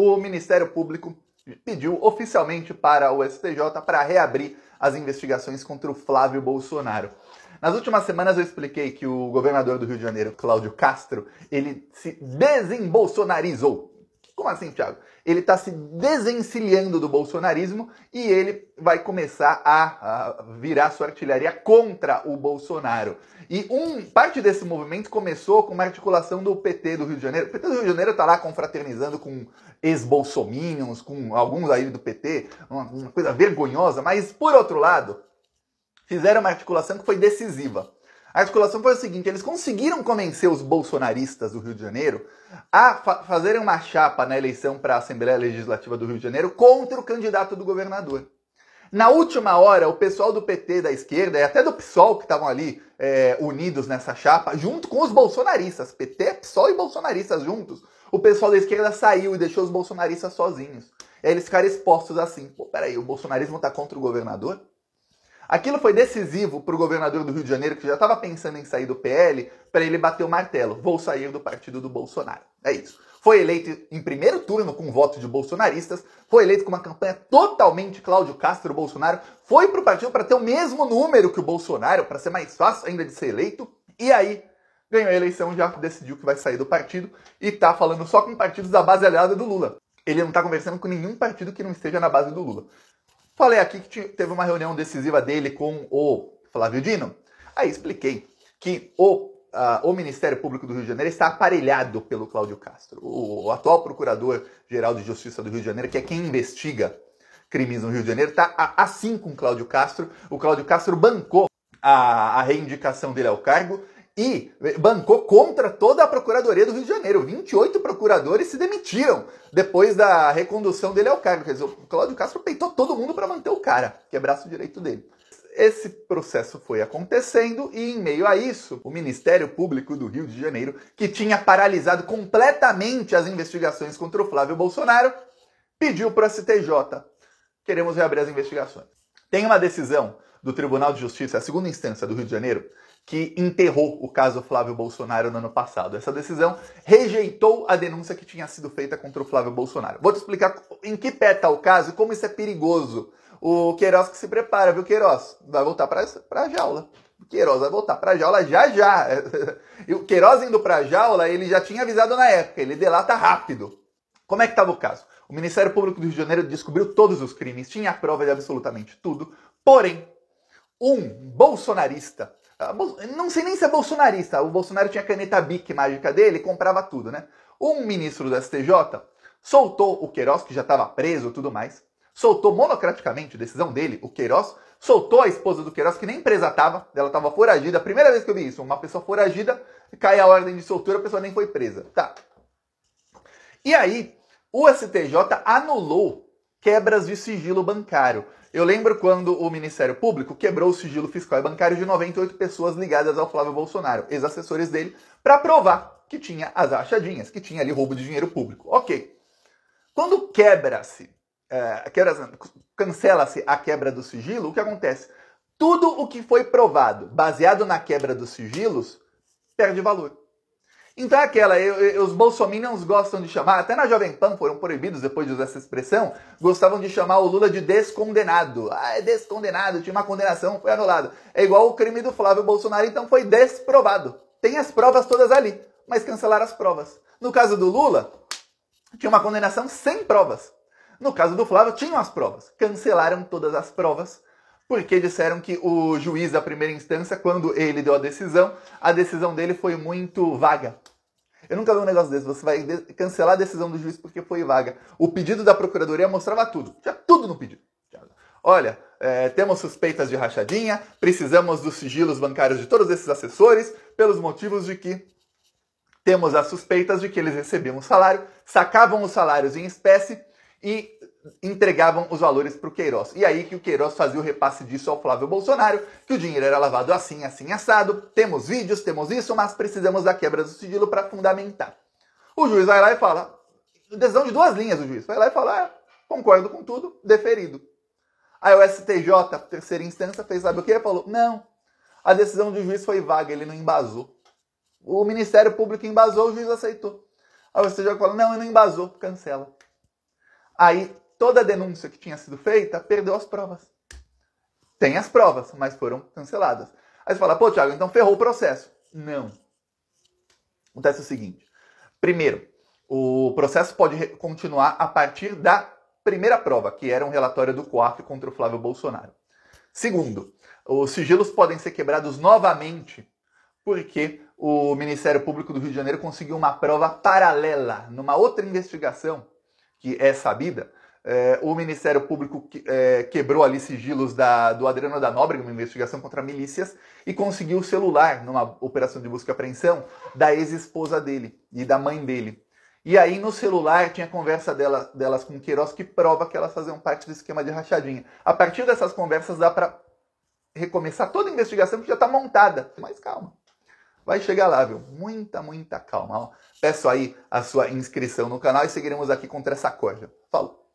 o Ministério Público pediu oficialmente para o STJ para reabrir as investigações contra o Flávio Bolsonaro. Nas últimas semanas eu expliquei que o governador do Rio de Janeiro, Cláudio Castro, ele se desembolsonarizou. Como assim, Thiago? Ele está se desencilhando do bolsonarismo e ele vai começar a, a, virar sua artilharia contra o Bolsonaro. E um parte desse movimento começou com uma articulação do PT do Rio de Janeiro. O PT do Rio de Janeiro está lá confraternizando com ex-bolsominions, com alguns aí do PT, uma, uma coisa vergonhosa. Mas, por outro lado, fizeram uma articulação que foi decisiva a articulação foi o seguinte: eles conseguiram convencer os bolsonaristas do Rio de Janeiro a fa fazerem uma chapa na eleição para a Assembleia Legislativa do Rio de Janeiro contra o candidato do governador. Na última hora, o pessoal do PT da esquerda e até do PSOL que estavam ali é, unidos nessa chapa, junto com os bolsonaristas, PT, PSOL e bolsonaristas juntos, o pessoal da esquerda saiu e deixou os bolsonaristas sozinhos. E aí eles ficaram expostos assim: pô, peraí, o bolsonarismo está contra o governador? Aquilo foi decisivo para o governador do Rio de Janeiro, que já estava pensando em sair do PL, para ele bater o martelo: vou sair do partido do Bolsonaro. É isso. Foi eleito em primeiro turno com voto de bolsonaristas, foi eleito com uma campanha totalmente Cláudio Castro Bolsonaro, foi para o partido para ter o mesmo número que o Bolsonaro, para ser mais fácil ainda de ser eleito, e aí ganhou a eleição, já decidiu que vai sair do partido e está falando só com partidos da base aliada do Lula. Ele não está conversando com nenhum partido que não esteja na base do Lula. Falei aqui que teve uma reunião decisiva dele com o Flávio Dino. Aí expliquei que o, uh, o Ministério Público do Rio de Janeiro está aparelhado pelo Cláudio Castro, o, o atual Procurador-Geral de Justiça do Rio de Janeiro, que é quem investiga crimes no Rio de Janeiro, está assim com o Cláudio Castro. O Cláudio Castro bancou a, a reindicação dele ao cargo e eh, bancou contra toda a Procuradoria do Rio de Janeiro. 28 procuradores se demitiram depois da recondução dele ao cargo. Quer dizer, o Cláudio Castro peitou todo mundo para manter o cara, que é braço direito dele. Esse processo foi acontecendo e, em meio a isso, o Ministério Público do Rio de Janeiro, que tinha paralisado completamente as investigações contra o Flávio Bolsonaro, pediu para o STJ: queremos reabrir as investigações. Tem uma decisão do Tribunal de Justiça, a segunda instância do Rio de Janeiro, que enterrou o caso Flávio Bolsonaro no ano passado. Essa decisão rejeitou a denúncia que tinha sido feita contra o Flávio Bolsonaro. Vou te explicar em que pé está o caso e como isso é perigoso. O Queiroz que se prepara, viu, Queiroz? Vai voltar para a jaula. Queiroz vai voltar para a jaula já já. E o Queiroz indo para a jaula, ele já tinha avisado na época, ele delata rápido. Como é que estava o caso? O Ministério Público do Rio de Janeiro descobriu todos os crimes, tinha a prova de absolutamente tudo. Porém, um bolsonarista ah, não sei nem se é bolsonarista. O Bolsonaro tinha caneta BIC mágica dele, comprava tudo, né? Um ministro do STJ soltou o Queiroz, que já estava preso tudo mais, soltou monocraticamente, decisão dele, o Queiroz, soltou a esposa do Queiroz, que nem presa estava, ela estava foragida. Primeira vez que eu vi isso, uma pessoa foragida, cai a ordem de soltura, a pessoa nem foi presa. Tá. E aí, o STJ anulou quebras de sigilo bancário. Eu lembro quando o Ministério Público quebrou o sigilo fiscal e bancário de 98 pessoas ligadas ao Flávio Bolsonaro, ex-assessores dele, para provar que tinha as achadinhas, que tinha ali roubo de dinheiro público. Ok. Quando quebra-se, é, quebra cancela-se a quebra do sigilo, o que acontece? Tudo o que foi provado baseado na quebra dos sigilos perde valor. Então é aquela, eu, eu, os bolsominions gostam de chamar, até na Jovem Pan foram proibidos depois de usar essa expressão, gostavam de chamar o Lula de descondenado. Ah, é descondenado, tinha uma condenação, foi anulado. É igual o crime do Flávio Bolsonaro, então foi desprovado. Tem as provas todas ali, mas cancelaram as provas. No caso do Lula, tinha uma condenação sem provas. No caso do Flávio, tinham as provas. Cancelaram todas as provas, porque disseram que o juiz da primeira instância, quando ele deu a decisão, a decisão dele foi muito vaga. Eu nunca vi um negócio desse. Você vai cancelar a decisão do juiz porque foi vaga. O pedido da procuradoria mostrava tudo. Tinha tudo no pedido. Olha, é, temos suspeitas de rachadinha, precisamos dos sigilos bancários de todos esses assessores, pelos motivos de que temos as suspeitas de que eles recebiam o salário, sacavam os salários em espécie e entregavam os valores para o Queiroz. E aí que o Queiroz fazia o repasse disso ao Flávio Bolsonaro, que o dinheiro era lavado assim, assim, assado. Temos vídeos, temos isso, mas precisamos da quebra do sigilo para fundamentar. O juiz vai lá e fala, decisão de duas linhas o juiz, vai lá e fala, ah, concordo com tudo, deferido. Aí o STJ, terceira instância, fez sabe o que? Falou, não, a decisão do juiz foi vaga, ele não embasou. O Ministério Público embasou, o juiz aceitou. Aí o STJ falou, não, ele não embasou, cancela. Aí toda a denúncia que tinha sido feita perdeu as provas. Tem as provas, mas foram canceladas. Aí você fala, pô, Thiago, então ferrou o processo. Não. Acontece o seguinte: primeiro, o processo pode continuar a partir da primeira prova, que era um relatório do COAF contra o Flávio Bolsonaro. Segundo, os sigilos podem ser quebrados novamente porque o Ministério Público do Rio de Janeiro conseguiu uma prova paralela numa outra investigação que é sabida é, o Ministério Público que, é, quebrou ali sigilos da, do Adriano da Nóbrega, uma investigação contra milícias, e conseguiu o celular, numa operação de busca e apreensão, da ex-esposa dele e da mãe dele. E aí no celular tinha conversa dela, delas com Queiroz que prova que elas faziam parte do esquema de rachadinha. A partir dessas conversas dá para recomeçar toda a investigação que já está montada. Mas calma, vai chegar lá, viu? Muita, muita calma. Ó. Peço aí a sua inscrição no canal e seguiremos aqui contra essa Corja. Falou!